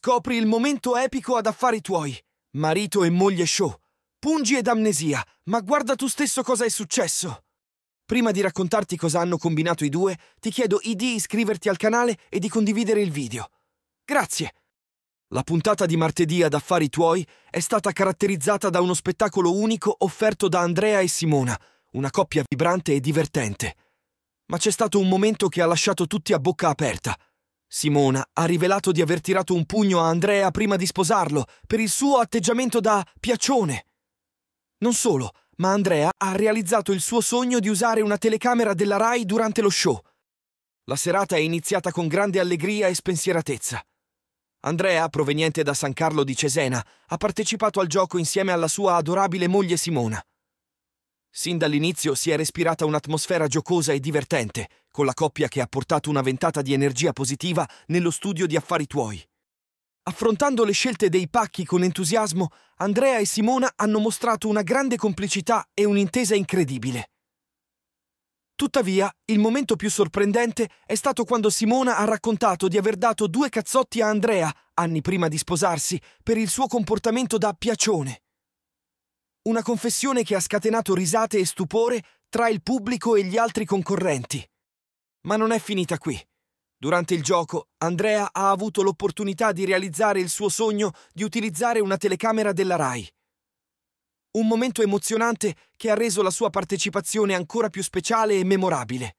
Scopri il momento epico ad affari tuoi. Marito e moglie show. Pungi ed amnesia, ma guarda tu stesso cosa è successo. Prima di raccontarti cosa hanno combinato i due, ti chiedo di iscriverti al canale e di condividere il video. Grazie! La puntata di martedì ad Affari Tuoi è stata caratterizzata da uno spettacolo unico offerto da Andrea e Simona, una coppia vibrante e divertente. Ma c'è stato un momento che ha lasciato tutti a bocca aperta. Simona ha rivelato di aver tirato un pugno a Andrea prima di sposarlo per il suo atteggiamento da piaccione. Non solo, ma Andrea ha realizzato il suo sogno di usare una telecamera della Rai durante lo show. La serata è iniziata con grande allegria e spensieratezza. Andrea, proveniente da San Carlo di Cesena, ha partecipato al gioco insieme alla sua adorabile moglie Simona. Sin dall'inizio si è respirata un'atmosfera giocosa e divertente, con la coppia che ha portato una ventata di energia positiva nello studio di affari tuoi. Affrontando le scelte dei pacchi con entusiasmo, Andrea e Simona hanno mostrato una grande complicità e un'intesa incredibile. Tuttavia, il momento più sorprendente è stato quando Simona ha raccontato di aver dato due cazzotti a Andrea, anni prima di sposarsi, per il suo comportamento da piacione. Una confessione che ha scatenato risate e stupore tra il pubblico e gli altri concorrenti. Ma non è finita qui. Durante il gioco, Andrea ha avuto l'opportunità di realizzare il suo sogno di utilizzare una telecamera della RAI. Un momento emozionante che ha reso la sua partecipazione ancora più speciale e memorabile.